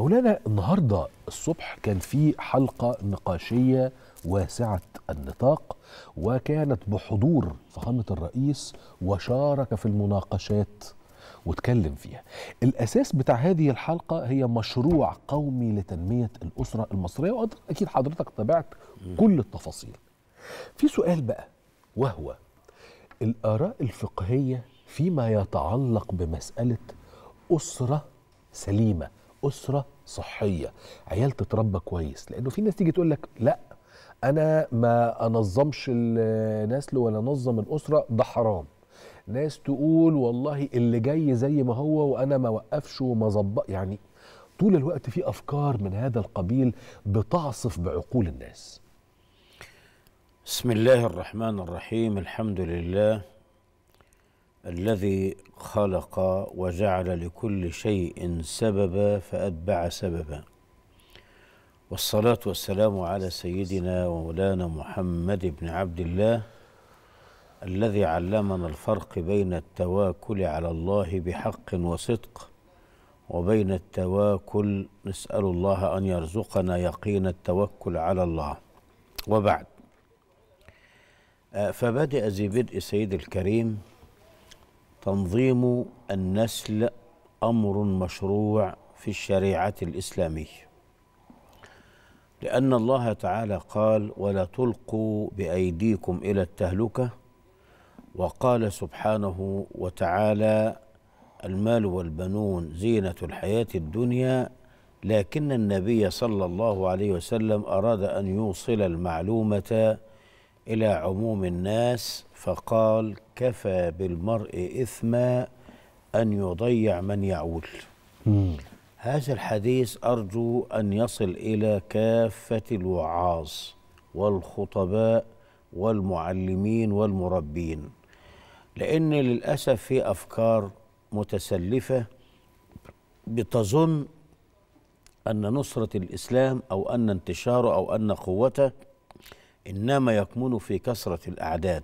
مولانا النهارده الصبح كان في حلقه نقاشيه واسعه النطاق وكانت بحضور فخامه الرئيس وشارك في المناقشات واتكلم فيها الاساس بتاع هذه الحلقه هي مشروع قومي لتنميه الاسره المصريه واكيد حضرتك تابعت كل التفاصيل في سؤال بقى وهو الاراء الفقهيه فيما يتعلق بمساله اسره سليمه اسره صحيه عيال تتربى كويس لانه في ناس تيجي تقول لك لا انا ما انظمش النسل ولا انظم الاسره ده حرام ناس تقول والله اللي جاي زي ما هو وانا ما وقفش وما ظبط يعني طول الوقت في افكار من هذا القبيل بتعصف بعقول الناس بسم الله الرحمن الرحيم الحمد لله الذي خلق وجعل لكل شيء سببا فأتبع سببا والصلاة والسلام على سيدنا ومولانا محمد بن عبد الله الذي علمنا الفرق بين التواكل على الله بحق وصدق وبين التواكل نسأل الله أن يرزقنا يقين التوكل على الله وبعد فبدأ ذي بدء سيد الكريم تنظيم النسل امر مشروع في الشريعه الاسلاميه لان الله تعالى قال ولا تلقوا بايديكم الى التهلكه وقال سبحانه وتعالى المال والبنون زينه الحياه الدنيا لكن النبي صلى الله عليه وسلم اراد ان يوصل المعلومه إلى عموم الناس فقال كفى بالمرء إثما أن يضيع من يعول هذا الحديث أرجو أن يصل إلى كافة الوعاظ والخطباء والمعلمين والمربين لأن للأسف في أفكار متسلفة بتظن أن نصرة الإسلام أو أن انتشاره أو أن قوته إنما يكمن في كثرة الأعداد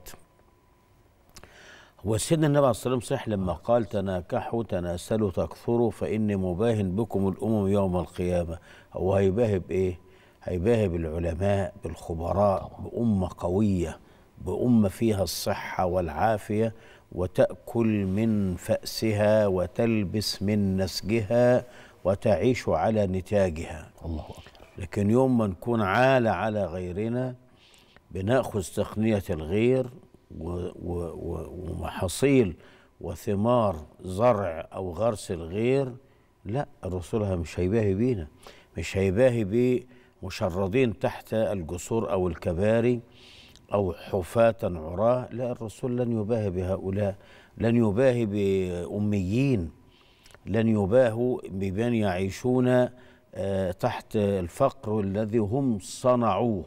وسيدنا النبي عليه الصلاة والسلام صح لما قال تناكحوا تناسلوا تكثروا فإني مباهن بكم الأمم يوم القيامة هو هيباهي بإيه؟ هيباهي بالعلماء بالخبراء بأمة قوية بأمة فيها الصحة والعافية وتأكل من فأسها وتلبس من نسجها وتعيش على نتاجها الله أكبر لكن يوم ما نكون عالة على غيرنا بناخذ تقنيه الغير ومحاصيل وثمار زرع او غرس الغير لا رسولها مش هيباهي بينا مش هيباهي بمشردين تحت الجسور او الكباري او حفاة عراة لا الرسول لن يباهي بهؤلاء لن يباهي باميين لن يباهوا بمن يعيشون آه، تحت الفقر الذي هم صنعوه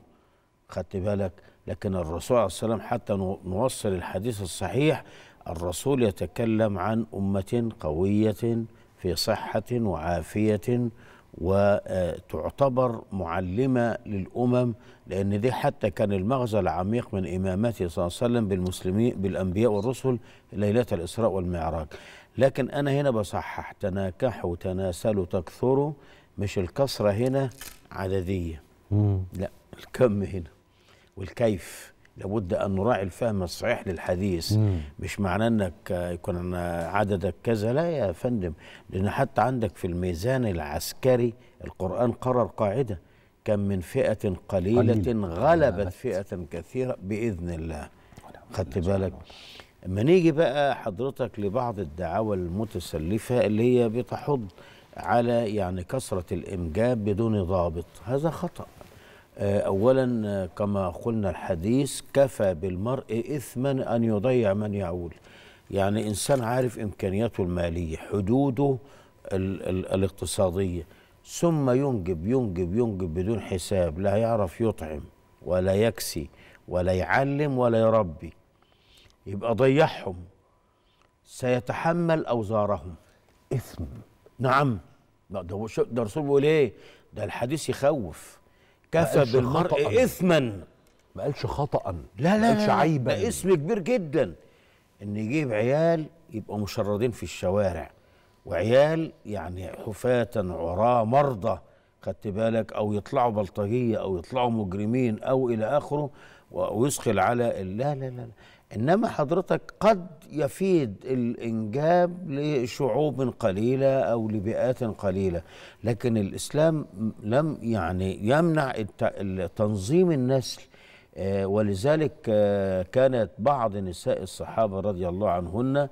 خدت بالك لكن الرسول عليه السلام حتى نوصل الحديث الصحيح الرسول يتكلم عن أمة قوية في صحة وعافية وتعتبر آه، معلمة للأمم لأن دي حتى كان المغزى العميق من إمامته صلى الله عليه وسلم بالمسلمين بالأنبياء والرسل ليلة الإسراء والمعراج لكن أنا هنا بصحح تناكحوا تناسلوا تكثروا مش الكثرة هنا عددية لا الكم هنا والكيف لابد ان نراعي الفهم الصحيح للحديث مم. مش معناه انك يكون عددك كذا لا يا فندم لان حتى عندك في الميزان العسكري القران قرر قاعده كم من فئه قليله قليل. غلبت فئه كثيره باذن الله خدت بالك اما نيجي بقى حضرتك لبعض الدعاوى المتسلفه اللي هي بتحض على يعني كثره الامجاب بدون ضابط هذا خطا آه، أولا آه، كما قلنا الحديث كفى بالمرء إثما أن يضيع من يعول يعني إنسان عارف إمكانياته المالية حدوده ال ال الاقتصادية ثم ينجب ينجب ينجب بدون حساب لا يعرف يطعم ولا يكسي ولا يعلم ولا يربي يبقى ضيعهم سيتحمل أوزارهم إثم نعم ده, ده بيقول إيه ده الحديث يخوف كفى بالمرء اثما ما قالش خطا لا لا ما قالش عيبا ده اسم كبير جدا ان يجيب عيال يبقوا مشردين في الشوارع وعيال يعني حفاة عراة مرضى خدت بالك او يطلعوا بلطجيه او يطلعوا مجرمين او الى اخره ويثقل على لا لا لا انما حضرتك قد يفيد الانجاب لشعوب قليله او لبيئات قليله لكن الاسلام لم يعني يمنع تنظيم النسل آه، ولذلك آه، كانت بعض نساء الصحابه رضي الله عنهن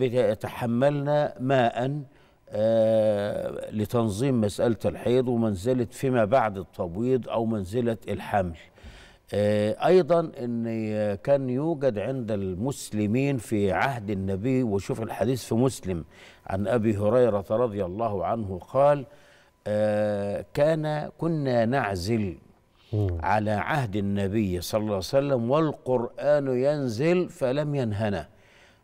يتحملن آه، ماء لتنظيم مساله الحيض ومنزله فيما بعد التبويض او منزله الحمل آه، ايضا ان كان يوجد عند المسلمين في عهد النبي وشوف الحديث في مسلم عن ابي هريره رضي الله عنه قال آه، كان كنا نعزل على عهد النبي صلى الله عليه وسلم والقران ينزل فلم ينهنا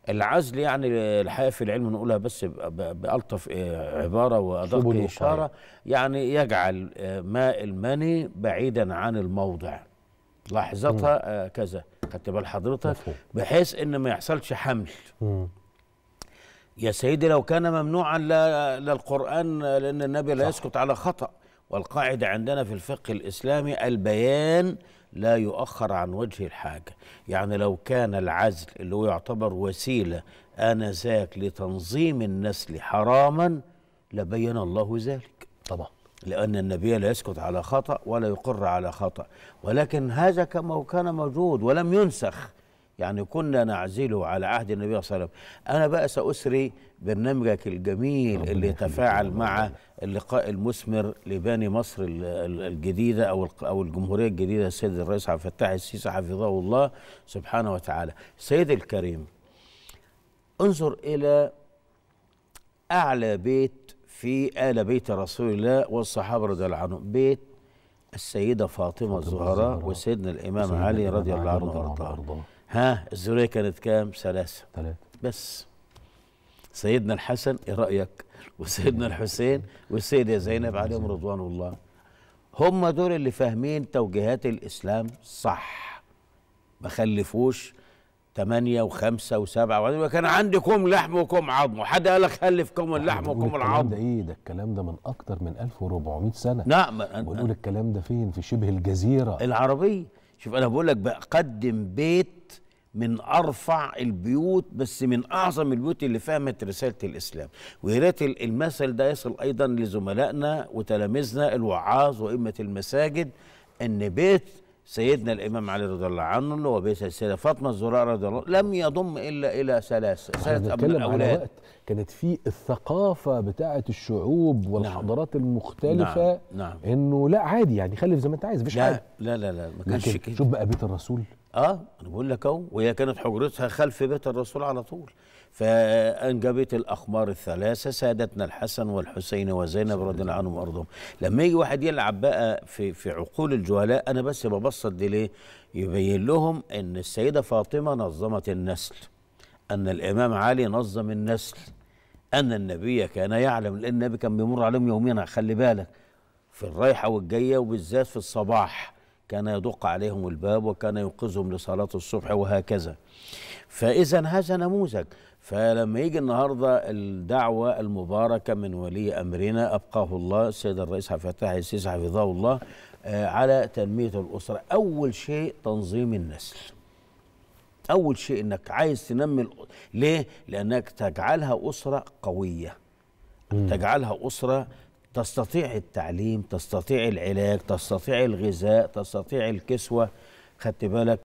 العزل يعني الحقيقه في العلم نقولها بس بالطف آه، عباره وادق اشاره يعني يجعل ماء المني بعيدا عن الموضع لحظتها آه، كذا خدت بال حضرتك بحيث ان ما يحصلش حمل يا سيدي لو كان ممنوعا للقرآن لأن النبي لا يسكت على خطأ والقاعدة عندنا في الفقه الإسلامي البيان لا يؤخر عن وجه الحاجة يعني لو كان العزل اللي هو يعتبر وسيلة آنذاك لتنظيم النسل حراما لبين الله ذلك طبعا لأن النبي لا يسكت على خطأ ولا يقر على خطأ ولكن هذا كما كان موجود ولم ينسخ يعني كنا نعزله على عهد النبي صلى الله عليه وسلم أنا بقى سأسري برنامجك الجميل اللي تفاعل مع اللقاء المثمر لباني مصر الجديدة أو أو الجمهورية الجديدة السيد الرئيس عبد الفتاح السيسي حفظه الله سبحانه وتعالى سيد الكريم انظر إلى أعلى بيت في آل بيت رسول الله والصحابة رضي الله عنهم بيت السيدة فاطمة الزهراء وسيدنا الإمام علي رضي الله عنه وأرضاه ها الزرية كانت كام؟ ثلاثة ثلاثة بس سيدنا الحسن إيه رأيك؟ وسيدنا الحسين والسيدة زينب عليهم رضوان الله هم دول اللي فاهمين توجيهات الإسلام صح ما خلفوش ثمانية وخمسة وسبعة وكان عندكم لحم وكم عظم وحد قال لك خلفكم اللحم وكم العظم ده ايه ده الكلام ده من اكتر من 1400 سنة نعم بنقول الكلام ده فين في شبه الجزيرة العربية شوف انا بقول لك بقدم بيت من ارفع البيوت بس من اعظم البيوت اللي فهمت رساله الاسلام ويا ريت المثل ده يصل ايضا لزملائنا وتلاميذنا الوعاظ وائمه المساجد ان بيت سيدنا الامام علي رضي الله عنه اللي هو بيت السيده فاطمه الزهراء رضي الله لم يضم الا الى ثلاثه ثلاث الاولاد كانت في الثقافه بتاعه الشعوب نعم. والحضارات نعم. المختلفه نعم. نعم. انه لا عادي يعني خلف زي ما انت عايز مفيش حاجه لا لا لا ما كانش كده شوف بقى بيت الرسول اه انا بقول لك اهو وهي كانت حجرتها خلف بيت الرسول على طول فانجبت الاخمار الثلاثه سادتنا الحسن والحسين وزينب رضي الله عنهم وارضهم لما يجي واحد يلعب بقى في في عقول الجهلاء انا بس ببسط دي ليه يبين لهم ان السيده فاطمه نظمت النسل ان الامام علي نظم النسل ان النبي كان يعلم لان النبي كان بيمر عليهم يوميا خلي بالك في الرايحه والجايه وبالذات في الصباح كان يدق عليهم الباب وكان ينقذهم لصلاة الصبح وهكذا فإذا هذا نموذج فلما يجي النهارده الدعوه المباركه من ولي امرنا ابقاه الله السيد الرئيس حفيظ فتحي السيسي حفظه الله آه، على تنميه الاسره اول شيء تنظيم النسل اول شيء انك عايز تنمي ليه لانك تجعلها اسره قويه تجعلها اسره تستطيع التعليم تستطيع العلاج تستطيع الغذاء تستطيع الكسوة خدت بالك